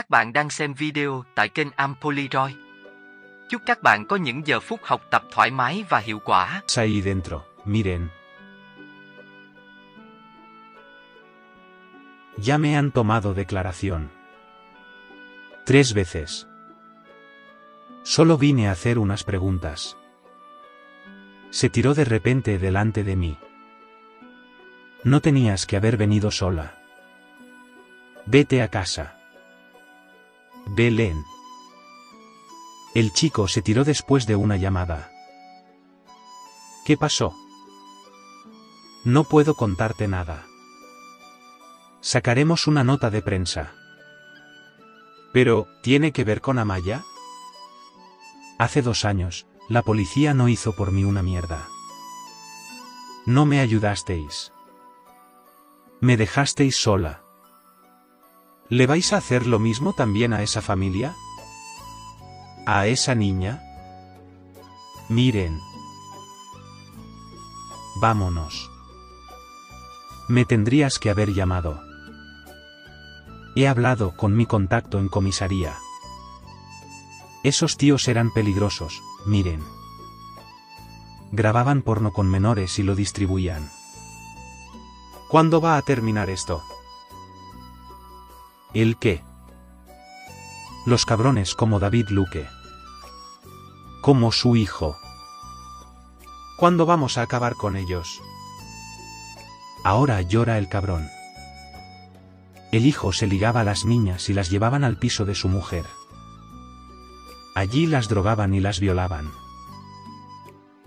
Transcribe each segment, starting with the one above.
Các bạn đang xem video tại kênh Ampoliroy. Chúc các bạn có những giờ phút học tập thoải mái và hiệu quả. Ahí dentro, miren. Ya me han tomado declaración. Tres veces. Solo vine a hacer unas preguntas. Se tiró de repente delante de mí. No tenías que haber venido sola. Vete a casa. Belén. El chico se tiró después de una llamada. ¿Qué pasó? No puedo contarte nada. Sacaremos una nota de prensa. Pero, ¿tiene que ver con Amaya? Hace dos años, la policía no hizo por mí una mierda. No me ayudasteis. Me dejasteis sola. ¿Le vais a hacer lo mismo también a esa familia? ¿A esa niña? Miren. Vámonos. Me tendrías que haber llamado. He hablado con mi contacto en comisaría. Esos tíos eran peligrosos, miren. Grababan porno con menores y lo distribuían. ¿Cuándo va a terminar esto? ¿El qué? Los cabrones como David Luque. Como su hijo. ¿Cuándo vamos a acabar con ellos? Ahora llora el cabrón. El hijo se ligaba a las niñas y las llevaban al piso de su mujer. Allí las drogaban y las violaban.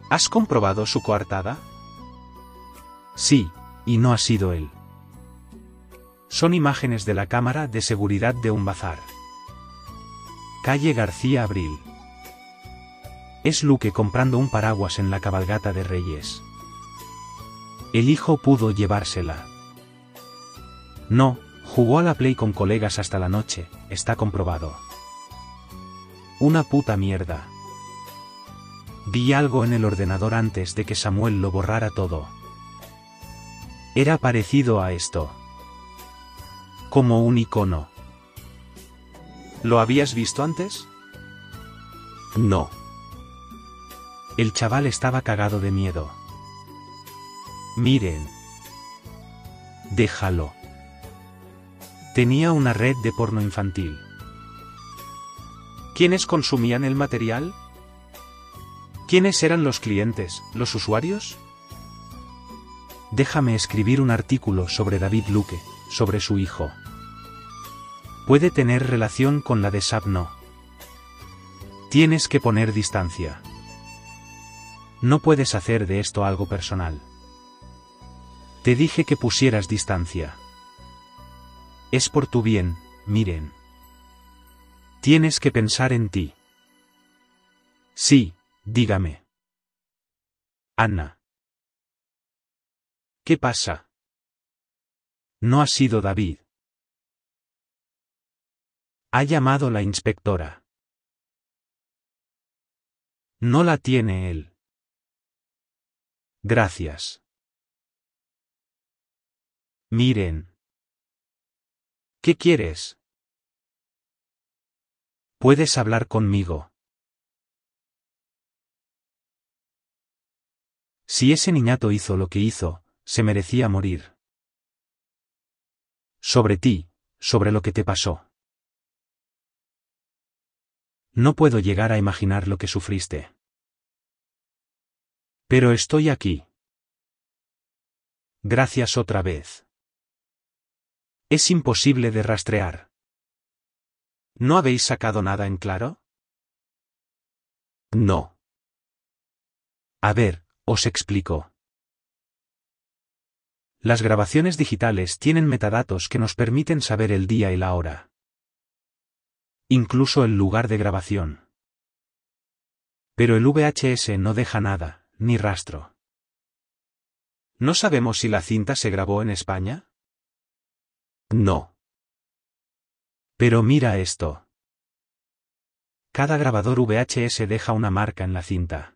¿Has comprobado su coartada? Sí, y no ha sido él. Son imágenes de la cámara de seguridad de un bazar. Calle García Abril. Es Luque comprando un paraguas en la cabalgata de Reyes. El hijo pudo llevársela. No, jugó a la play con colegas hasta la noche, está comprobado. Una puta mierda. Vi algo en el ordenador antes de que Samuel lo borrara todo. Era parecido a esto como un icono. ¿Lo habías visto antes? No. El chaval estaba cagado de miedo. Miren. Déjalo. Tenía una red de porno infantil. ¿Quiénes consumían el material? ¿Quiénes eran los clientes, los usuarios? Déjame escribir un artículo sobre David Luque, sobre su hijo puede tener relación con la de Sapno. Tienes que poner distancia. No puedes hacer de esto algo personal. Te dije que pusieras distancia. Es por tu bien, miren. Tienes que pensar en ti. Sí, dígame. Ana. ¿Qué pasa? No ha sido David. Ha llamado la inspectora. No la tiene él. Gracias. Miren. ¿Qué quieres? Puedes hablar conmigo. Si ese niñato hizo lo que hizo, se merecía morir. Sobre ti, sobre lo que te pasó. No puedo llegar a imaginar lo que sufriste. Pero estoy aquí. Gracias otra vez. Es imposible de rastrear. ¿No habéis sacado nada en claro? No. A ver, os explico. Las grabaciones digitales tienen metadatos que nos permiten saber el día y la hora incluso el lugar de grabación. Pero el VHS no deja nada, ni rastro. ¿No sabemos si la cinta se grabó en España? No. Pero mira esto. Cada grabador VHS deja una marca en la cinta.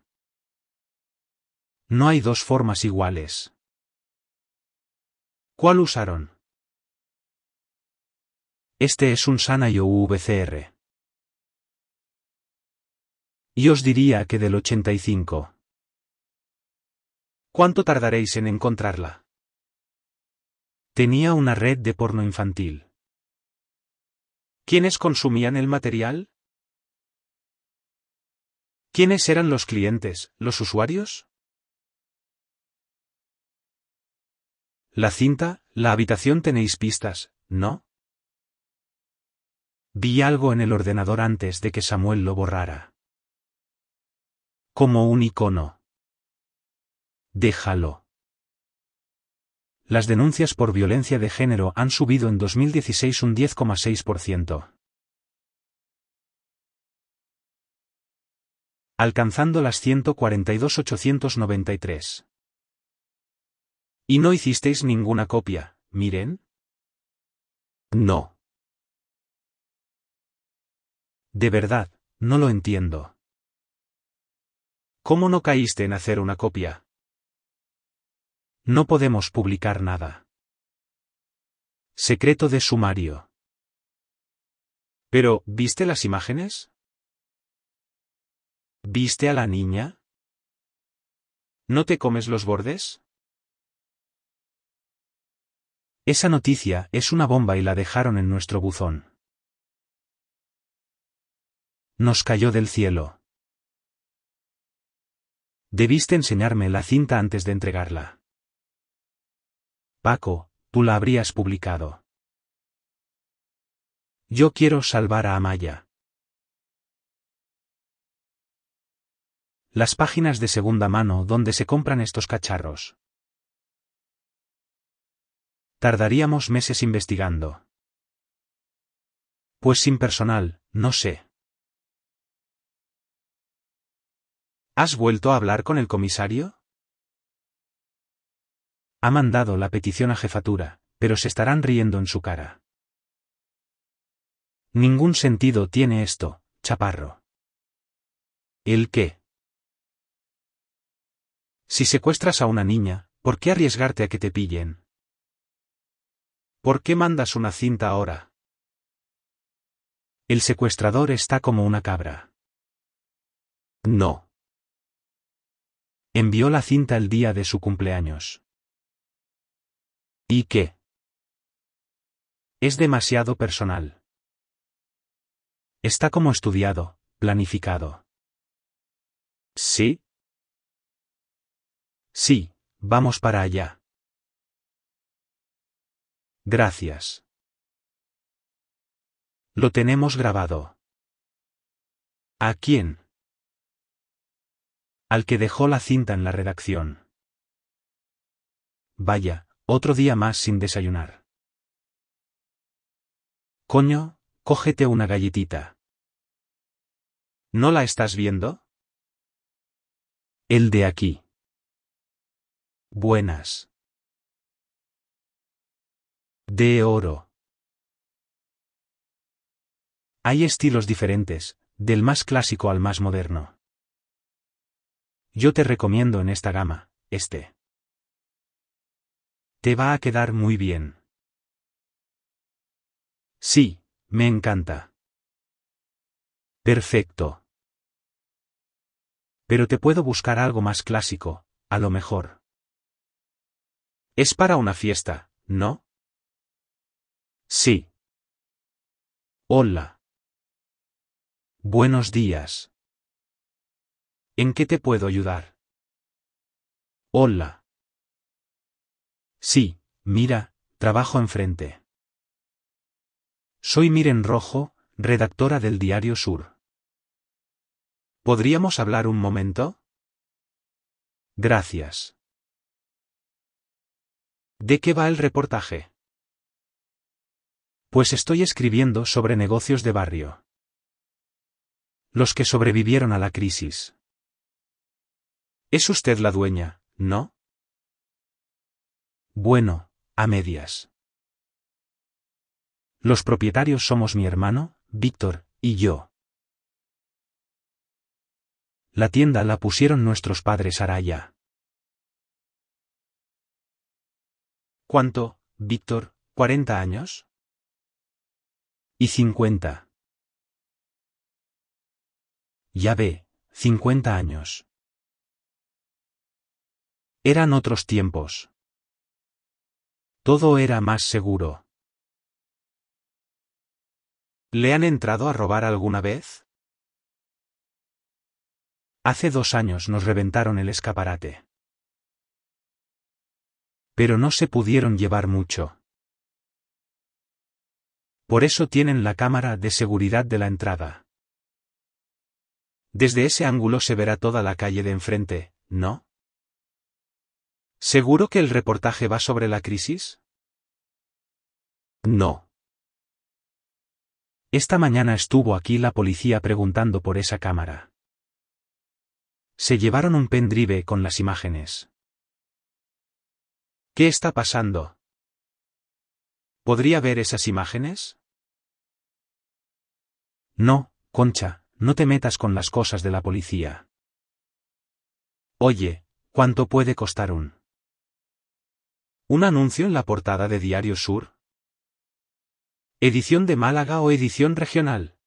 No hay dos formas iguales. ¿Cuál usaron? Este es un Sanayo VCR. Y os diría que del 85. ¿Cuánto tardaréis en encontrarla? Tenía una red de porno infantil. ¿Quiénes consumían el material? ¿Quiénes eran los clientes, los usuarios? La cinta, la habitación tenéis pistas, ¿no? Vi algo en el ordenador antes de que Samuel lo borrara. Como un icono. Déjalo. Las denuncias por violencia de género han subido en 2016 un 10,6%. Alcanzando las 142.893. Y no hicisteis ninguna copia, miren. No. De verdad, no lo entiendo. ¿Cómo no caíste en hacer una copia? No podemos publicar nada. Secreto de sumario. Pero, ¿viste las imágenes? ¿Viste a la niña? ¿No te comes los bordes? Esa noticia es una bomba y la dejaron en nuestro buzón nos cayó del cielo. Debiste enseñarme la cinta antes de entregarla. Paco, tú la habrías publicado. Yo quiero salvar a Amaya. Las páginas de segunda mano donde se compran estos cacharros. Tardaríamos meses investigando. Pues sin personal, no sé. ¿Has vuelto a hablar con el comisario? Ha mandado la petición a jefatura, pero se estarán riendo en su cara. Ningún sentido tiene esto, chaparro. ¿El qué? Si secuestras a una niña, ¿por qué arriesgarte a que te pillen? ¿Por qué mandas una cinta ahora? El secuestrador está como una cabra. No. Envió la cinta el día de su cumpleaños. ¿Y qué? Es demasiado personal. Está como estudiado, planificado. ¿Sí? Sí, vamos para allá. Gracias. Lo tenemos grabado. ¿A quién? al que dejó la cinta en la redacción. Vaya, otro día más sin desayunar. Coño, cógete una galletita. ¿No la estás viendo? El de aquí. Buenas. De oro. Hay estilos diferentes, del más clásico al más moderno. Yo te recomiendo en esta gama, este. Te va a quedar muy bien. Sí, me encanta. Perfecto. Pero te puedo buscar algo más clásico, a lo mejor. Es para una fiesta, ¿no? Sí. Hola. Buenos días. ¿En qué te puedo ayudar? Hola. Sí, mira, trabajo enfrente. Soy Miren Rojo, redactora del Diario Sur. ¿Podríamos hablar un momento? Gracias. ¿De qué va el reportaje? Pues estoy escribiendo sobre negocios de barrio. Los que sobrevivieron a la crisis. Es usted la dueña, ¿no? Bueno, a medias. Los propietarios somos mi hermano, Víctor, y yo. La tienda la pusieron nuestros padres Araya. ¿Cuánto, Víctor? Cuarenta años? Y 50. Ya ve, 50 años. Eran otros tiempos. Todo era más seguro. ¿Le han entrado a robar alguna vez? Hace dos años nos reventaron el escaparate. Pero no se pudieron llevar mucho. Por eso tienen la cámara de seguridad de la entrada. Desde ese ángulo se verá toda la calle de enfrente, ¿no? ¿Seguro que el reportaje va sobre la crisis? No. Esta mañana estuvo aquí la policía preguntando por esa cámara. Se llevaron un pendrive con las imágenes. ¿Qué está pasando? ¿Podría ver esas imágenes? No, Concha, no te metas con las cosas de la policía. Oye, ¿cuánto puede costar un? Un anuncio en la portada de Diario Sur. Edición de Málaga o edición regional.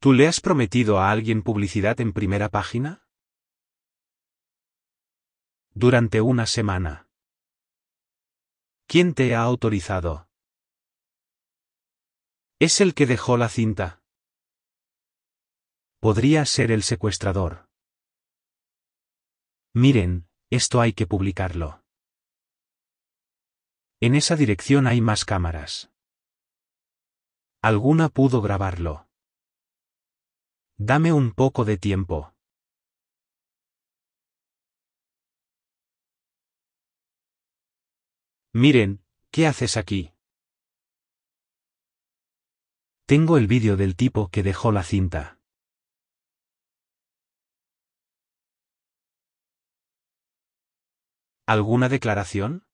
¿Tú le has prometido a alguien publicidad en primera página? Durante una semana. ¿Quién te ha autorizado? Es el que dejó la cinta. Podría ser el secuestrador. Miren, esto hay que publicarlo. En esa dirección hay más cámaras. Alguna pudo grabarlo. Dame un poco de tiempo. Miren, ¿qué haces aquí? Tengo el vídeo del tipo que dejó la cinta. ¿Alguna declaración?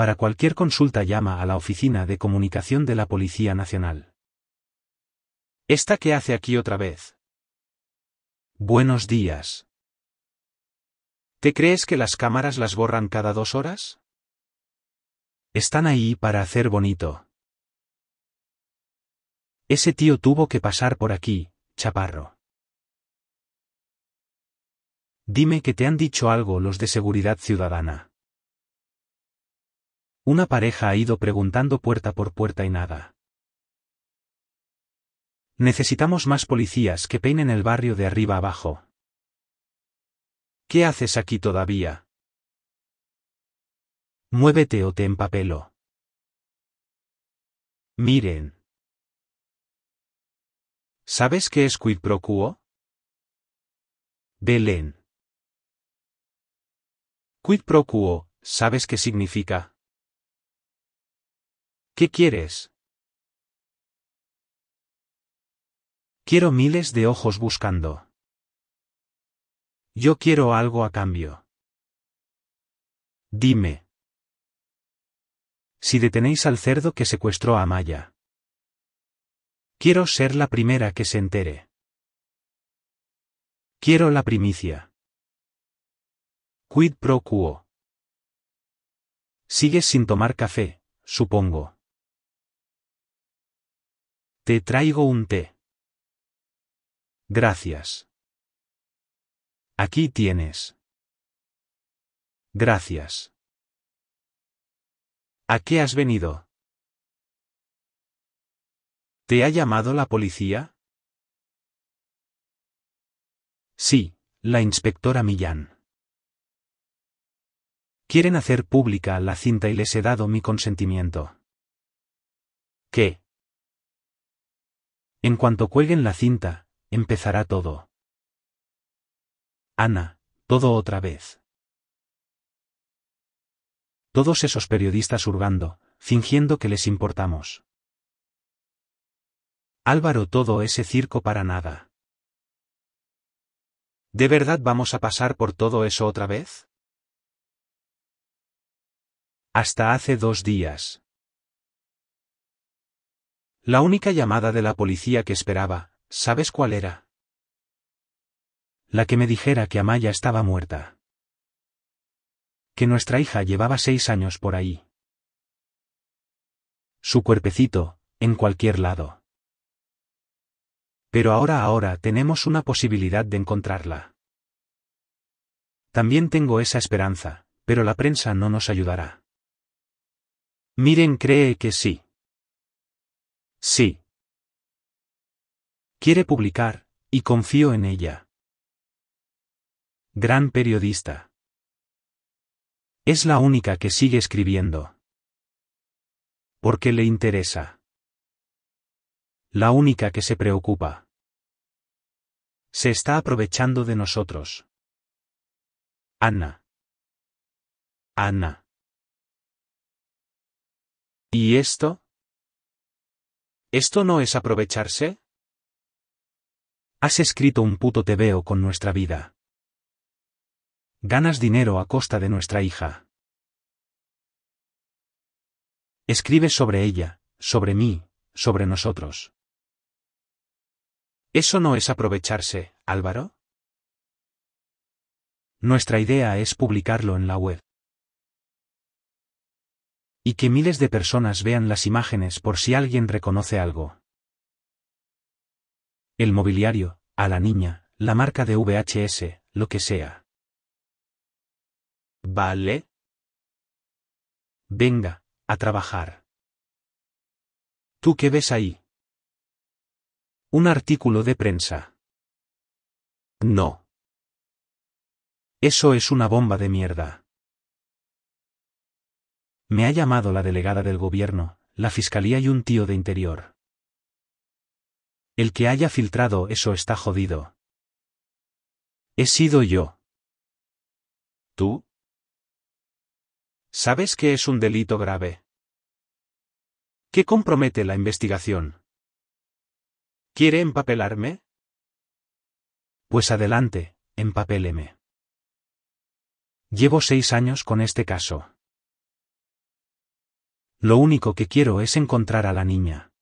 Para cualquier consulta llama a la Oficina de Comunicación de la Policía Nacional. ¿Esta qué hace aquí otra vez? Buenos días. ¿Te crees que las cámaras las borran cada dos horas? Están ahí para hacer bonito. Ese tío tuvo que pasar por aquí, chaparro. Dime que te han dicho algo los de seguridad ciudadana. Una pareja ha ido preguntando puerta por puerta y nada. Necesitamos más policías que peinen el barrio de arriba abajo. ¿Qué haces aquí todavía? Muévete o te empapelo. Miren. ¿Sabes qué es quid pro quo? Belén. Quid pro quo, ¿sabes qué significa? ¿Qué quieres? Quiero miles de ojos buscando. Yo quiero algo a cambio. Dime. Si detenéis al cerdo que secuestró a Maya. Quiero ser la primera que se entere. Quiero la primicia. Quid pro quo. Sigues sin tomar café, supongo. Te traigo un té. Gracias. Aquí tienes. Gracias. ¿A qué has venido? ¿Te ha llamado la policía? Sí, la inspectora Millán. Quieren hacer pública la cinta y les he dado mi consentimiento. ¿Qué? En cuanto cuelguen la cinta, empezará todo. Ana, todo otra vez. Todos esos periodistas hurgando, fingiendo que les importamos. Álvaro, todo ese circo para nada. ¿De verdad vamos a pasar por todo eso otra vez? Hasta hace dos días. La única llamada de la policía que esperaba, ¿sabes cuál era? La que me dijera que Amaya estaba muerta. Que nuestra hija llevaba seis años por ahí. Su cuerpecito, en cualquier lado. Pero ahora ahora tenemos una posibilidad de encontrarla. También tengo esa esperanza, pero la prensa no nos ayudará. Miren cree que sí. Sí. Quiere publicar, y confío en ella. Gran periodista. Es la única que sigue escribiendo. Porque le interesa. La única que se preocupa. Se está aprovechando de nosotros. Ana. Ana. ¿Y esto? ¿Esto no es aprovecharse? Has escrito un puto te veo con nuestra vida. Ganas dinero a costa de nuestra hija. Escribe sobre ella, sobre mí, sobre nosotros. ¿Eso no es aprovecharse, Álvaro? Nuestra idea es publicarlo en la web. Y que miles de personas vean las imágenes por si alguien reconoce algo. El mobiliario, a la niña, la marca de VHS, lo que sea. ¿Vale? Venga, a trabajar. ¿Tú qué ves ahí? Un artículo de prensa. No. Eso es una bomba de mierda. Me ha llamado la delegada del gobierno, la fiscalía y un tío de interior. El que haya filtrado eso está jodido. He sido yo. ¿Tú? ¿Sabes que es un delito grave? ¿Qué compromete la investigación? ¿Quiere empapelarme? Pues adelante, empapéleme. Llevo seis años con este caso. Lo único que quiero es encontrar a la niña.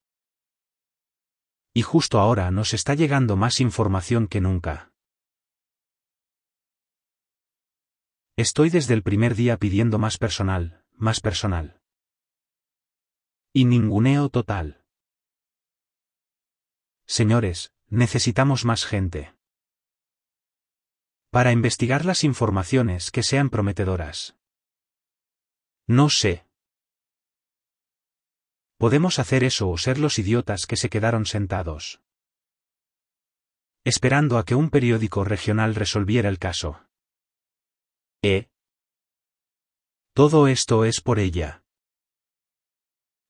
Y justo ahora nos está llegando más información que nunca. Estoy desde el primer día pidiendo más personal, más personal. Y ninguneo total. Señores, necesitamos más gente. Para investigar las informaciones que sean prometedoras. No sé, Podemos hacer eso o ser los idiotas que se quedaron sentados. Esperando a que un periódico regional resolviera el caso. ¿Eh? Todo esto es por ella.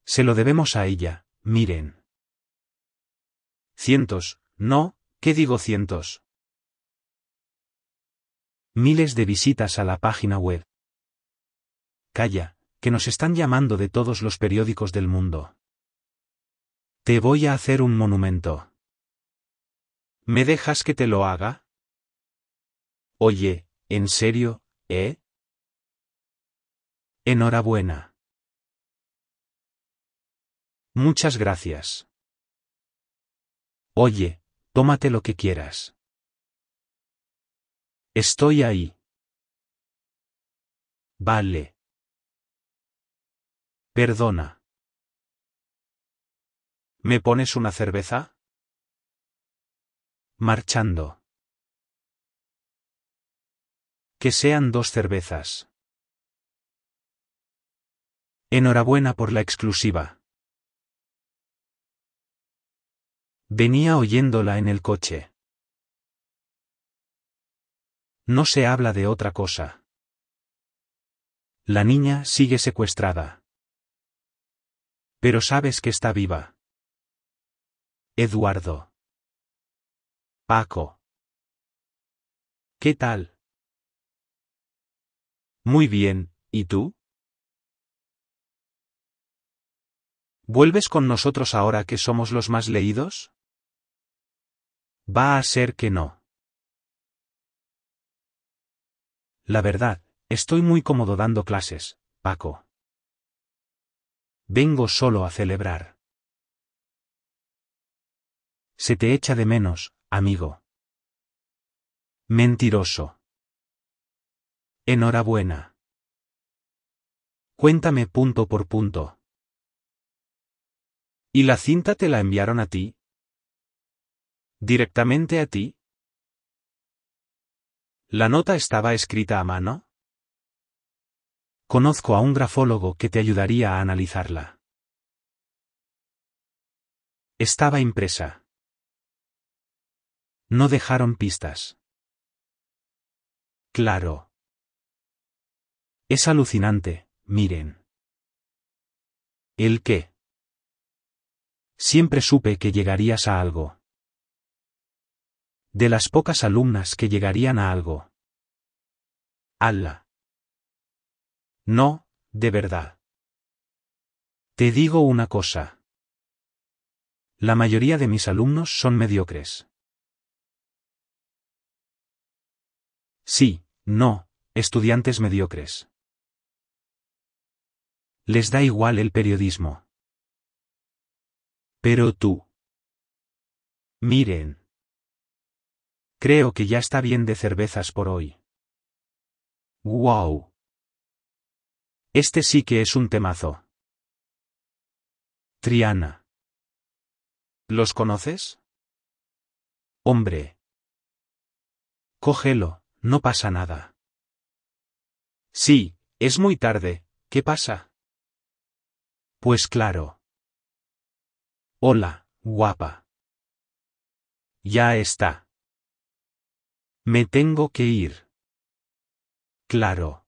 Se lo debemos a ella, miren. Cientos, no, ¿qué digo cientos? Miles de visitas a la página web. Calla, que nos están llamando de todos los periódicos del mundo. Te voy a hacer un monumento. ¿Me dejas que te lo haga? Oye, ¿en serio, eh? Enhorabuena. Muchas gracias. Oye, tómate lo que quieras. Estoy ahí. Vale, Perdona. ¿Me pones una cerveza? Marchando. Que sean dos cervezas. Enhorabuena por la exclusiva. Venía oyéndola en el coche. No se habla de otra cosa. La niña sigue secuestrada. Pero sabes que está viva. Eduardo. Paco. ¿Qué tal? Muy bien, ¿y tú? ¿Vuelves con nosotros ahora que somos los más leídos? Va a ser que no. La verdad, estoy muy cómodo dando clases, Paco. Vengo solo a celebrar. Se te echa de menos, amigo. Mentiroso. Enhorabuena. Cuéntame punto por punto. ¿Y la cinta te la enviaron a ti? ¿Directamente a ti? ¿La nota estaba escrita a mano? Conozco a un grafólogo que te ayudaría a analizarla. Estaba impresa. No dejaron pistas. Claro. Es alucinante, miren. ¿El qué? Siempre supe que llegarías a algo. De las pocas alumnas que llegarían a algo. Ala. No, de verdad. Te digo una cosa. La mayoría de mis alumnos son mediocres. Sí, no, estudiantes mediocres. Les da igual el periodismo. Pero tú. Miren. Creo que ya está bien de cervezas por hoy. ¡Wow! Este sí que es un temazo. Triana. ¿Los conoces? Hombre. Cógelo, no pasa nada. Sí, es muy tarde, ¿qué pasa? Pues claro. Hola, guapa. Ya está. Me tengo que ir. Claro.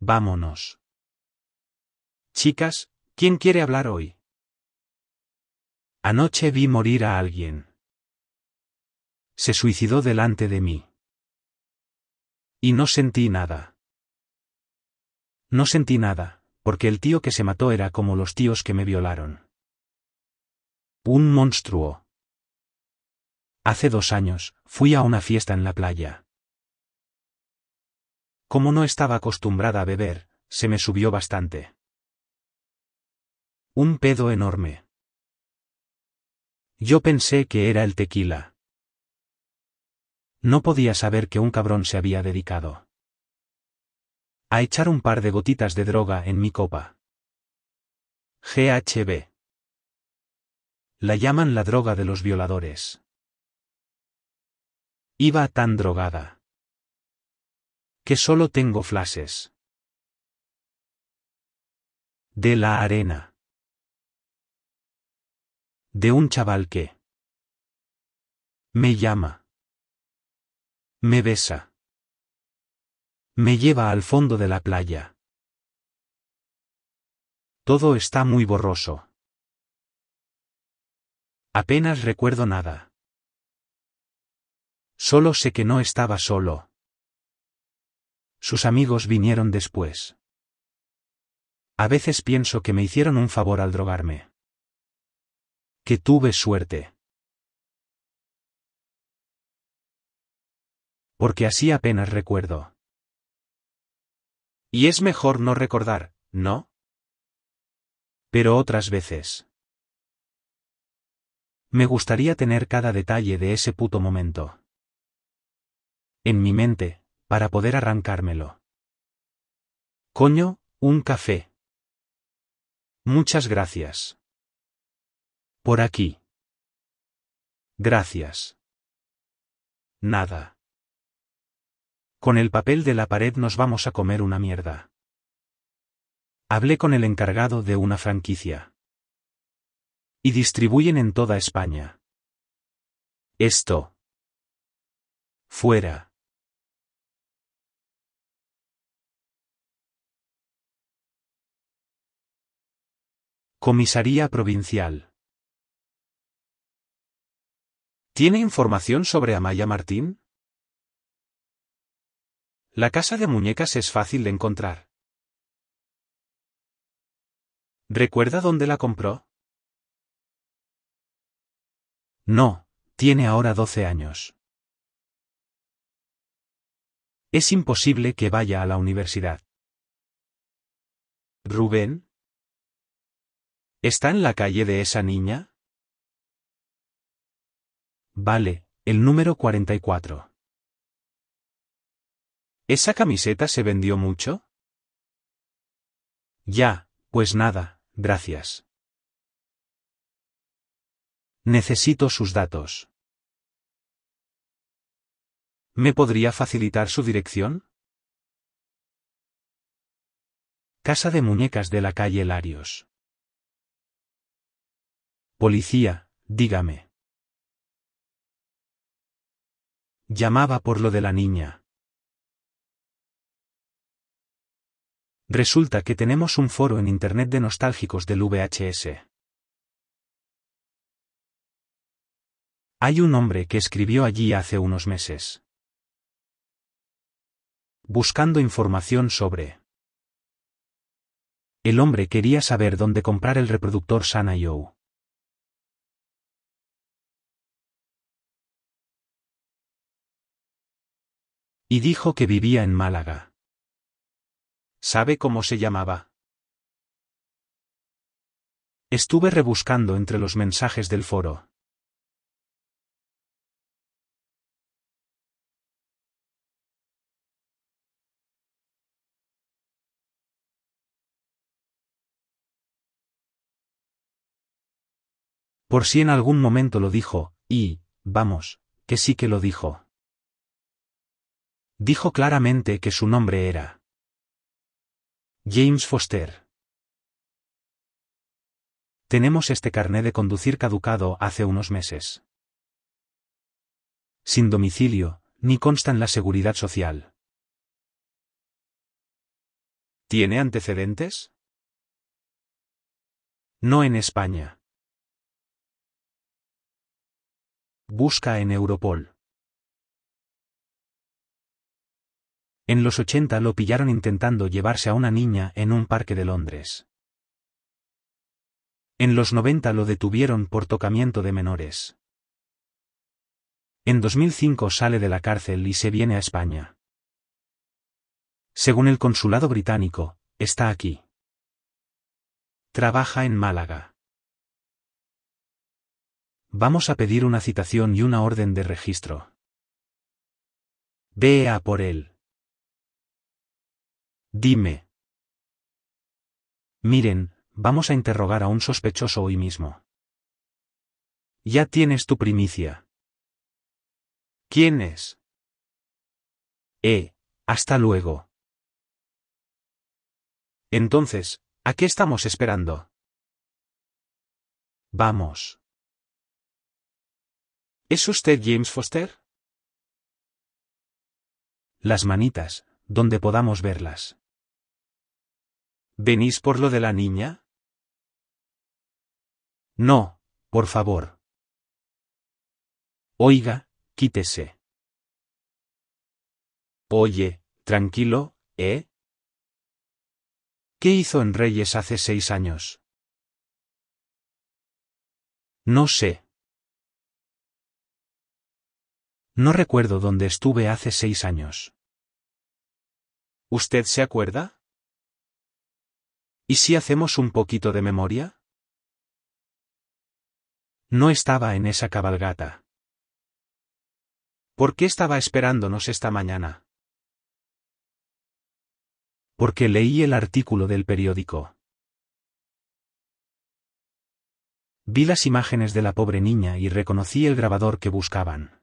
Vámonos. Chicas, ¿quién quiere hablar hoy? Anoche vi morir a alguien. Se suicidó delante de mí. Y no sentí nada. No sentí nada, porque el tío que se mató era como los tíos que me violaron. Un monstruo. Hace dos años, fui a una fiesta en la playa. Como no estaba acostumbrada a beber, se me subió bastante. Un pedo enorme. Yo pensé que era el tequila. No podía saber que un cabrón se había dedicado a echar un par de gotitas de droga en mi copa. GHB. La llaman la droga de los violadores. Iba tan drogada que solo tengo flashes. De la arena. De un chaval que. Me llama. Me besa. Me lleva al fondo de la playa. Todo está muy borroso. Apenas recuerdo nada. Solo sé que no estaba solo. Sus amigos vinieron después. A veces pienso que me hicieron un favor al drogarme. Que tuve suerte. Porque así apenas recuerdo. Y es mejor no recordar, ¿no? Pero otras veces. Me gustaría tener cada detalle de ese puto momento. En mi mente, para poder arrancármelo. Coño, un café. Muchas gracias. Por aquí. Gracias. Nada. Con el papel de la pared nos vamos a comer una mierda. Hablé con el encargado de una franquicia. Y distribuyen en toda España. Esto. Fuera. Comisaría Provincial. ¿Tiene información sobre Amaya Martín? La casa de muñecas es fácil de encontrar. ¿Recuerda dónde la compró? No, tiene ahora 12 años. Es imposible que vaya a la universidad. Rubén, ¿Está en la calle de esa niña? Vale, el número 44. ¿Esa camiseta se vendió mucho? Ya, pues nada, gracias. Necesito sus datos. ¿Me podría facilitar su dirección? Casa de Muñecas de la calle Larios. Policía, dígame. Llamaba por lo de la niña. Resulta que tenemos un foro en Internet de nostálgicos del VHS. Hay un hombre que escribió allí hace unos meses. Buscando información sobre... El hombre quería saber dónde comprar el reproductor Sanayou. Y dijo que vivía en Málaga. ¿Sabe cómo se llamaba? Estuve rebuscando entre los mensajes del foro. Por si en algún momento lo dijo, y, vamos, que sí que lo dijo dijo claramente que su nombre era James Foster. Tenemos este carné de conducir caducado hace unos meses. Sin domicilio, ni consta en la seguridad social. ¿Tiene antecedentes? No en España. Busca en Europol. En los 80 lo pillaron intentando llevarse a una niña en un parque de Londres. En los 90 lo detuvieron por tocamiento de menores. En 2005 sale de la cárcel y se viene a España. Según el consulado británico, está aquí. Trabaja en Málaga. Vamos a pedir una citación y una orden de registro. Ve a por él. Dime. Miren, vamos a interrogar a un sospechoso hoy mismo. Ya tienes tu primicia. ¿Quién es? Eh, hasta luego. Entonces, ¿a qué estamos esperando? Vamos. ¿Es usted James Foster? Las manitas, donde podamos verlas. ¿Venís por lo de la niña? No, por favor. Oiga, quítese. Oye, tranquilo, ¿eh? ¿Qué hizo en Reyes hace seis años? No sé. No recuerdo dónde estuve hace seis años. ¿Usted se acuerda? ¿Y si hacemos un poquito de memoria? No estaba en esa cabalgata. ¿Por qué estaba esperándonos esta mañana? Porque leí el artículo del periódico. Vi las imágenes de la pobre niña y reconocí el grabador que buscaban.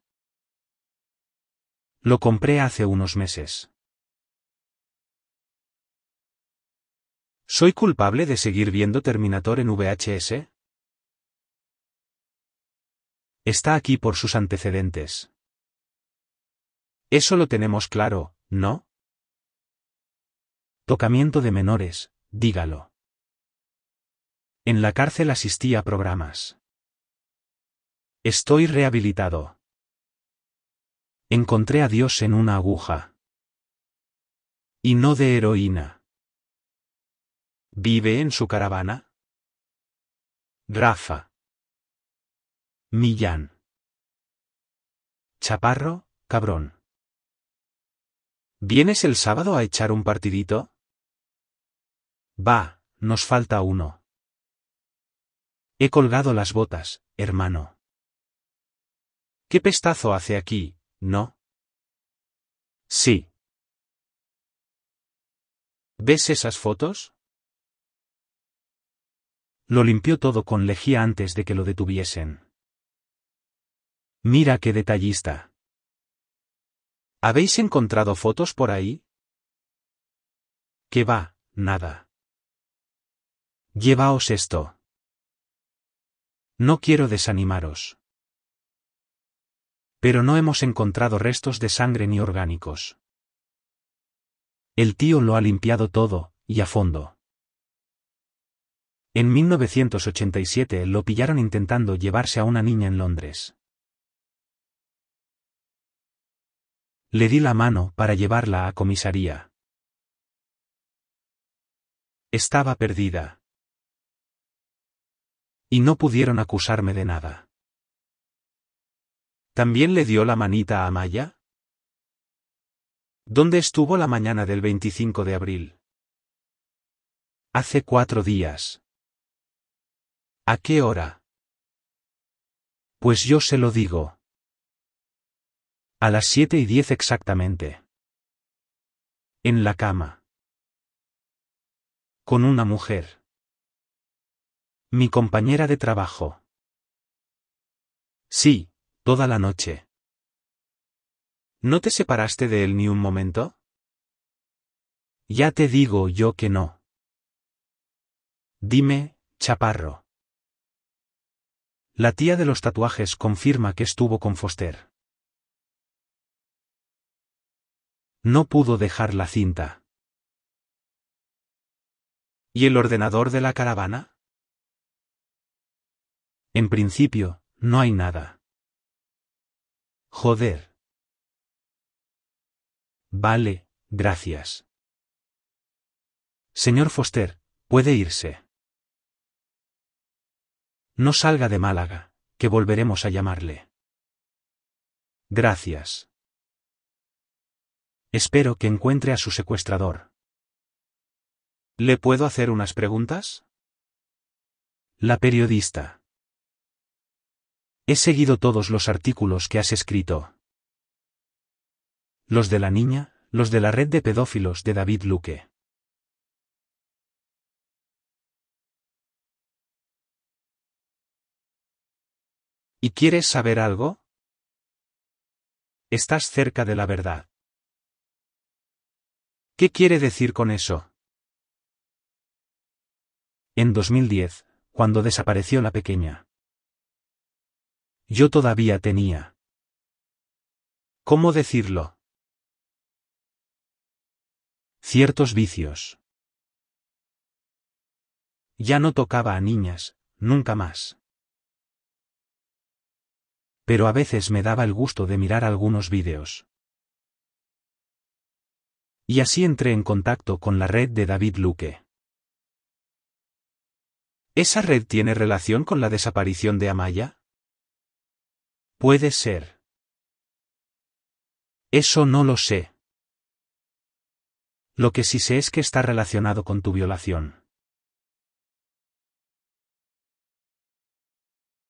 Lo compré hace unos meses. ¿Soy culpable de seguir viendo Terminator en VHS? Está aquí por sus antecedentes. Eso lo tenemos claro, ¿no? Tocamiento de menores, dígalo. En la cárcel asistí a programas. Estoy rehabilitado. Encontré a Dios en una aguja. Y no de heroína. ¿Vive en su caravana? Rafa. Millán. Chaparro, cabrón. ¿Vienes el sábado a echar un partidito? Va, nos falta uno. He colgado las botas, hermano. ¿Qué pestazo hace aquí, no? Sí. ¿Ves esas fotos? Lo limpió todo con lejía antes de que lo detuviesen. Mira qué detallista. ¿Habéis encontrado fotos por ahí? ¿Qué va? Nada. Llevaos esto. No quiero desanimaros. Pero no hemos encontrado restos de sangre ni orgánicos. El tío lo ha limpiado todo, y a fondo. En 1987 lo pillaron intentando llevarse a una niña en Londres. Le di la mano para llevarla a comisaría. Estaba perdida. Y no pudieron acusarme de nada. ¿También le dio la manita a Maya? ¿Dónde estuvo la mañana del 25 de abril? Hace cuatro días. ¿A qué hora? Pues yo se lo digo. A las siete y diez exactamente. En la cama. Con una mujer. Mi compañera de trabajo. Sí, toda la noche. ¿No te separaste de él ni un momento? Ya te digo yo que no. Dime, chaparro. La tía de los tatuajes confirma que estuvo con Foster. No pudo dejar la cinta. ¿Y el ordenador de la caravana? En principio, no hay nada. Joder. Vale, gracias. Señor Foster, puede irse. No salga de Málaga, que volveremos a llamarle. Gracias. Espero que encuentre a su secuestrador. ¿Le puedo hacer unas preguntas? La periodista. He seguido todos los artículos que has escrito. Los de la niña, los de la red de pedófilos de David Luque. ¿Y quieres saber algo? Estás cerca de la verdad. ¿Qué quiere decir con eso? En 2010, cuando desapareció la pequeña. Yo todavía tenía. ¿Cómo decirlo? Ciertos vicios. Ya no tocaba a niñas, nunca más pero a veces me daba el gusto de mirar algunos vídeos. Y así entré en contacto con la red de David Luque. ¿Esa red tiene relación con la desaparición de Amaya? Puede ser. Eso no lo sé. Lo que sí sé es que está relacionado con tu violación.